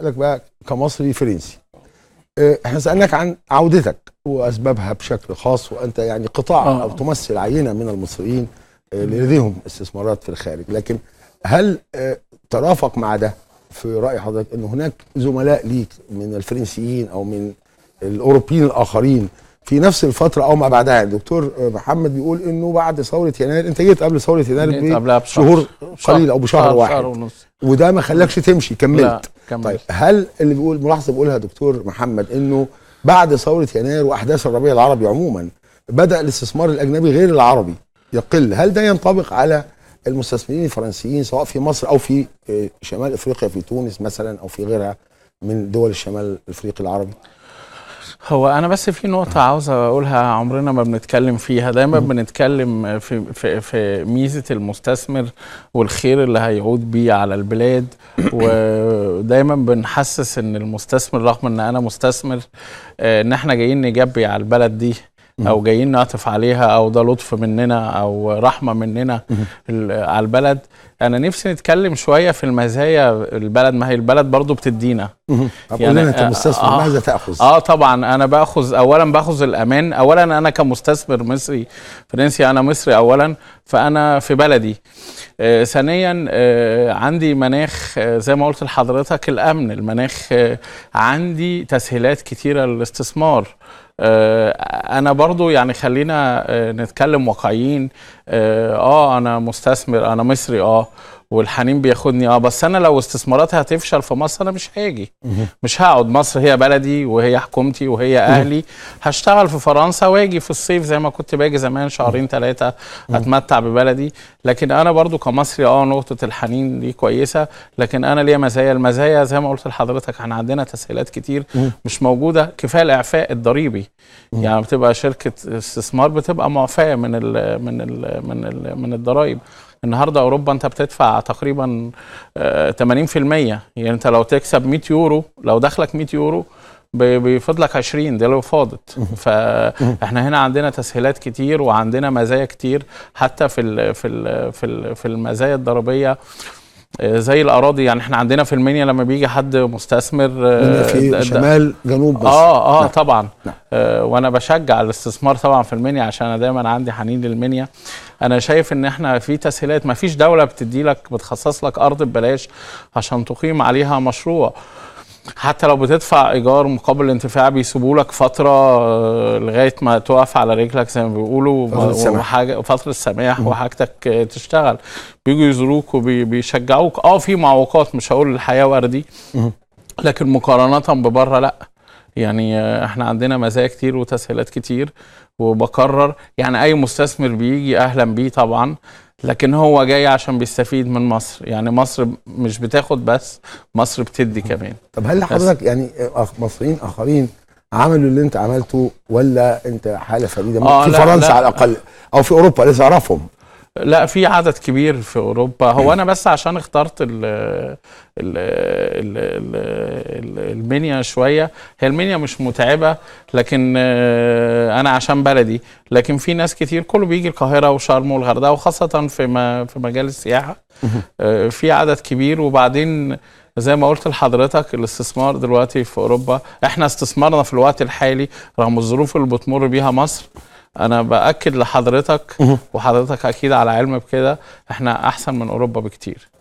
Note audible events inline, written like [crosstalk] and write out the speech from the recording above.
اسالك بقى كمصري فرنسي آه، احنا سالناك عن عودتك واسبابها بشكل خاص وانت يعني قطاع آه. او تمثل عينه من المصريين آه، لديهم استثمارات في الخارج لكن هل آه، ترافق مع ده في راي حضرتك ان هناك زملاء ليك من الفرنسيين او من الاوروبيين الاخرين في نفس الفتره او ما بعدها الدكتور محمد بيقول انه بعد ثوره يناير انت جيت قبل ثوره يناير بشهور قليل او بشهر واحد شهر ونص وده ما خلاكش تمشي كملت لا كملت. طيب هل اللي بيقول ملاحظه بيقولها دكتور محمد انه بعد ثوره يناير واحداث الربيع العربي عموما بدا الاستثمار الاجنبي غير العربي يقل هل ده ينطبق على المستثمرين الفرنسيين سواء في مصر او في آه، شمال افريقيا في تونس مثلا او في غيرها من دول الشمال الافريقي العربي هو انا بس في نقطه عاوز اقولها عمرنا ما بنتكلم فيها دايما بنتكلم في في في ميزه المستثمر والخير اللي هيعود بيه على البلاد [coughs] ودايما بنحسس ان المستثمر رغم ان انا مستثمر آه، ان احنا جايين نجبي على البلد دي او جايين نعطف عليها او ده لطف مننا او رحمه مننا على البلد انا نفسي نتكلم شويه في المزايا البلد ما هي البلد برضو بتدينا يعني انت آه، مستثمر آه ماذا تاخذ؟ اه طبعا انا باخذ اولا باخذ الامان، اولا انا كمستثمر مصري فرنسي انا مصري اولا فانا في بلدي. آه، ثانيا آه عندي مناخ آه، زي ما قلت لحضرتك الامن، المناخ آه عندي تسهيلات كثيره للاستثمار. انا برضو يعني خلينا نتكلم واقعيين اه انا مستثمر انا مصري اه والحنين بياخدني اه بس انا لو استثماراتي هتفشل في مصر انا مش هاجي مش هقعد مصر هي بلدي وهي حكومتي وهي اهلي هشتغل في فرنسا واجي في الصيف زي ما كنت باجي زمان شهرين ثلاثه اتمتع ببلدي لكن انا برضو كمصري اه نقطه الحنين دي كويسه لكن انا ليا مزايا المزايا زي ما قلت لحضرتك احنا عندنا تسهيلات كتير مش موجوده كفايه الاعفاء الضريبي يعني بتبقى شركه استثمار بتبقى معفاه من الـ من الـ من الـ من الضرايب النهارده اوروبا انت بتدفع تقريبا 80% آه، يعني انت لو تكسب 100 يورو لو دخلك 100 يورو بيفضل لك 20 ده لو فاضت [laughs] فاحنا هنا عندنا تسهيلات كتير وعندنا مزايا كتير حتى في الـ في الـ في, الـ في المزايا الضريبيه آه، زي الاراضي يعني احنا عندنا في المنيا لما بيجي حد مستثمر آه، في شمال جنوب بس اه اه نعم. طبعا نعم. آه وانا بشجع الاستثمار طبعا في المنيا عشان انا دايما عندي حنين للمنيا انا شايف ان احنا في تسهيلات ما فيش دوله بتدي لك بتخصص لك ارض ببلاش عشان تقيم عليها مشروع حتى لو بتدفع ايجار مقابل الانتفاع بيسيبوا لك فتره آه، لغايه ما تقف على رجلك زي ما بيقولوا وحاجه فتره سماح وحاجتك آه، تشتغل بيجوا يزوروك وبيشجعوك اه في معوقات مش هقول الحياه وردي لكن مقارنه ببره لا يعني آه، احنا عندنا مزايا كتير وتسهيلات كتير وبكرر يعني اي مستثمر بيجي اهلا بيه طبعا لكن هو جاي عشان بيستفيد من مصر يعني مصر مش بتاخد بس مصر بتدي كمان طب هل حضرتك يعني آه، مصريين اخرين عملوا اللي انت عملته ولا انت حاله فريده آه، في فرنسا على الاقل او في اوروبا لسه اعرفهم لا في عدد كبير في اوروبا هو انا بس عشان اخترت ال المنيا شويه هي المنيا مش متعبه لكن آه، انا عشان بلدي لكن في ناس كتير كله بيجي القاهره وشرم والغردقه وخاصه في في مجال السياحه آه، في عدد كبير وبعدين زي ما قلت لحضرتك الاستثمار دلوقتي في اوروبا احنا استثمارنا في الوقت الحالي رغم الظروف اللي بتمر بيها مصر انا باكد لحضرتك وحضرتك اكيد على علم بكده احنا احسن من اوروبا بكتير